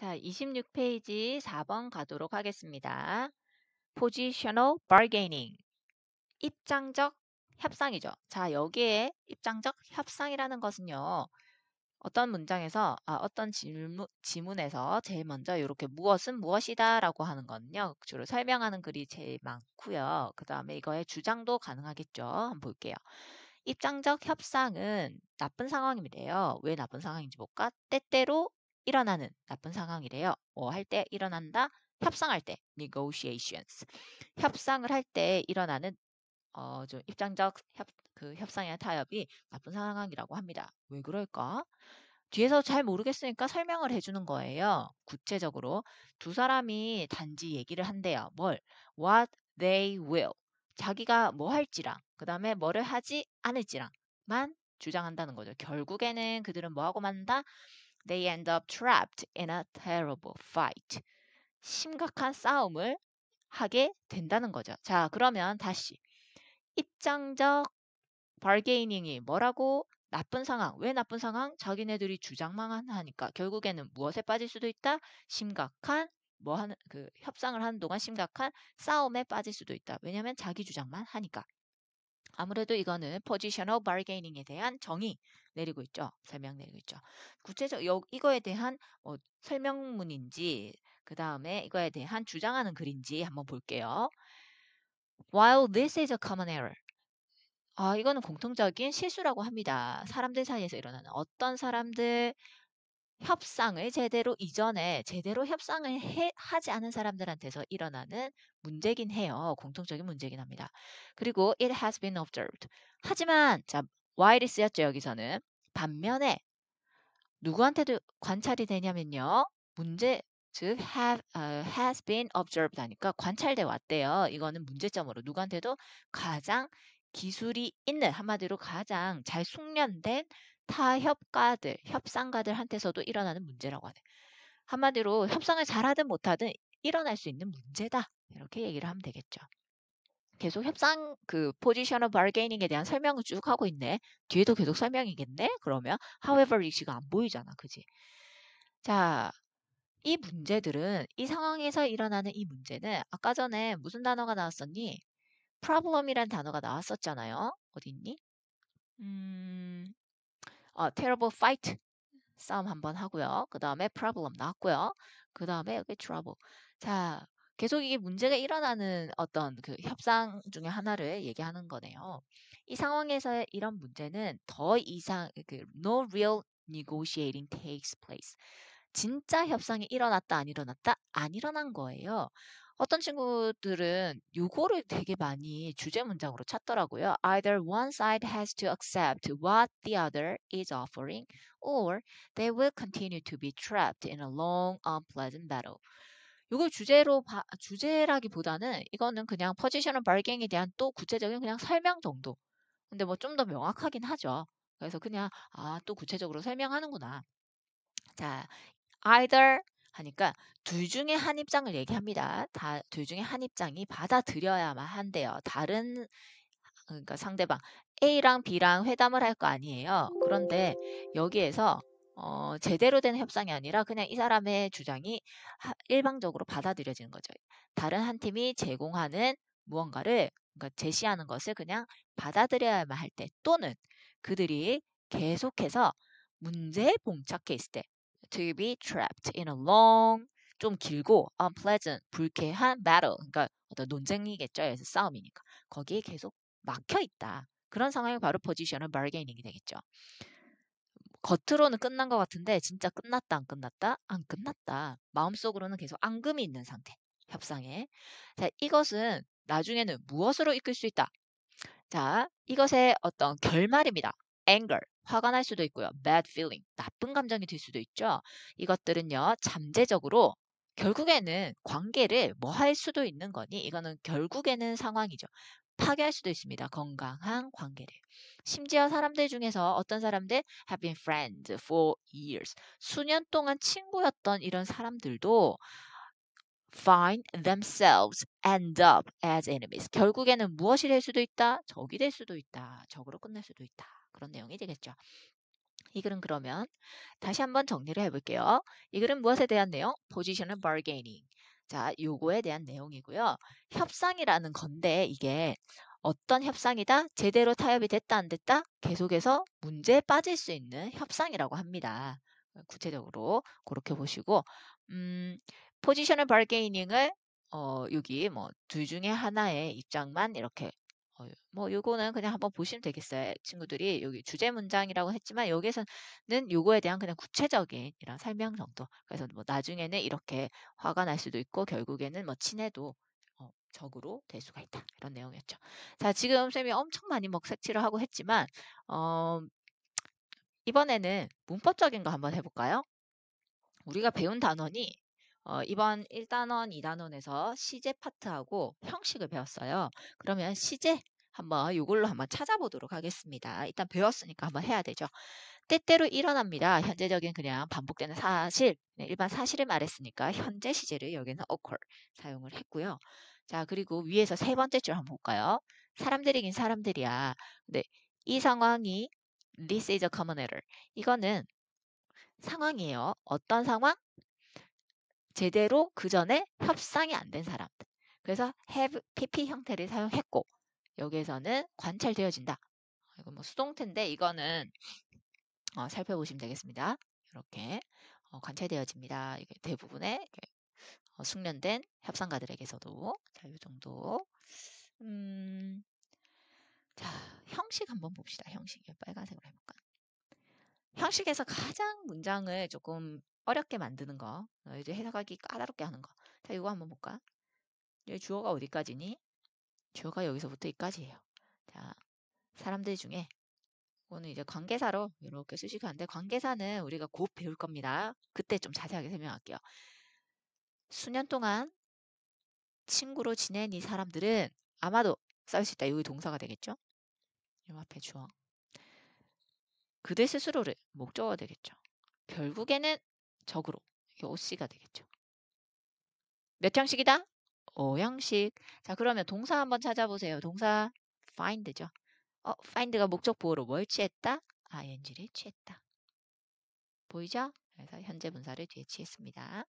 자, 26페이지 4번 가도록 하겠습니다. Positional Bargaining. 입장적 협상이죠. 자, 여기에 입장적 협상이라는 것은요. 어떤 문장에서, 아, 어떤 질문, 지문에서 제일 먼저 이렇게 무엇은 무엇이다 라고 하는 건요. 주로 설명하는 글이 제일 많고요. 그 다음에 이거의 주장도 가능하겠죠. 한번 볼게요. 입장적 협상은 나쁜 상황이래요. 왜 나쁜 상황인지 볼까? 때때로 일어나는 나쁜 상황이래요. 뭐 할 때 일어난다. 협상할 때 negotiations. 협상을 할 때 일어나는 어, 좀 입장적 협, 그협상의 타협이 나쁜 상황이라고 합니다. 왜 그럴까? 뒤에서 잘 모르겠으니까 설명을 해주는 거예요. 구체적으로 두 사람이 단지 얘기를 한대요. 뭘? What they will. 자기가 뭐 할지랑 그 다음에 뭐를 하지 않을지랑만 주장한다는 거죠. 결국에는 그들은 뭐하고 만다? They end up trapped in a terrible fight. 심각한 싸움을 하게 된다는 거죠. 자, 그러면 다시 입장적 bargaining이 뭐라고? 나쁜 상황. 왜 나쁜 상황? 자기네들이 주장만 하니까 결국에는 무엇에 빠질 수도 있다? 심각한 뭐 하는 그 협상을 하는 동안 심각한 싸움에 빠질 수도 있다. 왜냐면 자기 주장만 하니까. 아무래도 이거는 포지셔널 바게이닝에 대한 정의 내리고 있죠. 설명 내리고 있죠. 구체적 요, 이거에 대한 어, 설명문인지 그 다음에 이거에 대한 주장하는 글인지 한번 볼게요. While this is a common error. 아, 이거는 공통적인 실수라고 합니다. 사람들 사이에서 일어나는 어떤 사람들, 협상을 제대로 이전에 제대로 협상을 해, 하지 않은 사람들한테서 일어나는 문제긴 해요. 공통적인 문제긴 합니다. 그리고 it has been observed. 하지만 자 while이 쓰였죠 여기서는 반면에 누구한테도 관찰이 되냐면요. 문제 즉 have, uh, has been observed 하니까 관찰돼 왔대요. 이거는 문제점으로 누구한테도 가장 기술이 있는 한마디로 가장 잘 숙련된 타 협가들, 협상가들한테서도 일어나는 문제라고 하네. 한마디로 협상을 잘하든 못하든 일어날 수 있는 문제다. 이렇게 얘기를 하면 되겠죠. 계속 협상 그 포지셔널 바게이닝에 대한 설명을 쭉 하고 있네. 뒤에도 계속 설명이겠네. 그러면 however 이시가 안 보이잖아. 그지? 자, 이 문제들은 이 상황에서 일어나는 이 문제는 아까 전에 무슨 단어가 나왔었니? problem이란 단어가 나왔었잖아요. 어딨니 음, 어, terrible fight 싸움 한번 하고요. 그 다음에 problem 나왔고요. 그 다음에 여기 trouble. 자, 계속 이게 문제가 일어나는 어떤 그 협상 중에 하나를 얘기하는 거네요. 이 상황에서의 이런 문제는 더 이상 그 no real negotiating takes place. 진짜 협상이 일어났다 안 일어났다 안 일어난 거예요. 어떤 친구들은 요거를 되게 많이 주제 문장으로 찾더라고요. Either one side has to accept what the other is offering or they will continue to be trapped in a long unpleasant battle. 요걸 주제로 바, 주제라기보다는 이거는 그냥 포지션을 발갱에 대한 또 구체적인 그냥 설명 정도. 근데 뭐 좀 더 명확하긴 하죠. 그래서 그냥 아 또 구체적으로 설명하는구나. 자, either 하니까 둘 중에 한 입장을 얘기합니다. 다 둘 중에 한 입장이 받아들여야만 한대요. 다른 그러니까 상대방 A랑 B랑 회담을 할 거 아니에요. 그런데 여기에서 어, 제대로 된 협상이 아니라 그냥 이 사람의 주장이 하, 일방적으로 받아들여지는 거죠. 다른 한 팀이 제공하는 무언가를 그러니까 제시하는 것을 그냥 받아들여야만 할 때 또는 그들이 계속해서 문제에 봉착해 있을 때 to be trapped in a long 좀 길고 unpleasant 불쾌한 battle 그러니까 어떤 논쟁이겠죠. 그래서 싸움이니까 거기에 계속 막혀 있다. 그런 상황이 바로 포지션 i t i bargaining이 되겠죠. 겉으로는 끝난 것 같은데 진짜 끝났다 안 끝났다 안 끝났다 마음속으로는 계속 앙금이 있는 상태 협상에 자 이것은 나중에는 무엇으로 이끌 수 있다 자 이것의 어떤 결말입니다 anger 화가 날 수도 있고요. bad feeling, 나쁜 감정이 들 수도 있죠. 이것들은요, 잠재적으로 결국에는 관계를 뭐 할 수도 있는 거니 이거는 결국에는 상황이죠. 파괴할 수도 있습니다. 건강한 관계를. 심지어 사람들 중에서 어떤 사람들 have been friends for years. 수년 동안 친구였던 이런 사람들도 find themselves end up as enemies. 결국에는 무엇이 될 수도 있다? 적이 될 수도 있다. 적으로 끝날 수도 있다. 그런 내용이 되겠죠. 이 글은 그러면 다시 한번 정리를 해볼게요. 이 글은 무엇에 대한 내용? Position a n bargaining. 자, 요거에 대한 내용이고요. 협상이라는 건데 이게 어떤 협상이다? 제대로 타협이 됐다 안 됐다? 계속해서 문제에 빠질 수 있는 협상이라고 합니다. 구체적으로 그렇게 보시고 음, 포지셔널 발게이닝을 어, 여기 뭐둘 중에 하나의 입장만 이렇게 어, 뭐 요거는 그냥 한번 보시면 되겠어요. 친구들이 여기 주제 문장이라고 했지만 여기에서는 요거에 대한 그냥 구체적인 이런 설명 정도. 그래서 뭐 나중에는 이렇게 화가 날 수도 있고 결국에는 뭐 친해도 어, 적으로 될 수가 있다. 이런 내용이었죠. 자, 지금 선생님이 엄청 많이 뭐색칠을 하고 했지만 어, 이번에는 문법적인 거 한번 해볼까요? 우리가 배운 단원이 어, 이번 1단원, 2단원에서 시제 파트하고 형식을 배웠어요. 그러면 시제 한번 이걸로 한번 찾아보도록 하겠습니다. 일단 배웠으니까 한번 해야 되죠. 때때로 일어납니다. 현재적인 그냥 반복되는 사실, 네, 일반 사실을 말했으니까 현재 시제를 여기는 occur 사용을 했고요. 자, 그리고 위에서 세 번째 줄 한번 볼까요? 사람들이긴 사람들이야. 근데 네, 이 상황이 this is a common error. 이거는 상황이에요. 어떤 상황? 제대로 그 전에 협상이 안 된 사람들. 그래서 have PP 형태를 사용했고 여기에서는 관찰되어진다. 이거 뭐 수동태인데 이거는 어, 살펴보시면 되겠습니다. 이렇게 어, 관찰되어집니다. 이게 대부분의 어, 숙련된 협상가들에게서도 자, 이 정도. 음, 자, 형식 한번 봅시다. 형식. 빨간색으로 해볼까? 형식에서 가장 문장을 조금 어렵게 만드는 거. 어, 이제 해석하기 까다롭게 하는 거. 자, 이거 한번 볼까? 주어가 어디까지니? 주어가 여기서부터 여기까지예요. 자, 사람들 중에 오늘 이제 관계사로 이렇게 쓰시고 한데 관계사는 우리가 곧 배울 겁니다. 그때 좀 자세하게 설명할게요. 수년 동안 친구로 지낸 이 사람들은 아마도 싸울 수 있다. 여기 동사가 되겠죠? 요 앞에 주어. 그들 스스로를 목적어 되겠죠. 결국에는 적으로. 이게 OC가 되겠죠. 몇 장씩이다? 어, 형식. 자, 그러면 동사 한번 찾아보세요. 동사 find죠. 어, find가 목적 보호로 뭘 취했다? ing를 아, 취했다. 보이죠? 그래서 현재 분사를 뒤에 취했습니다.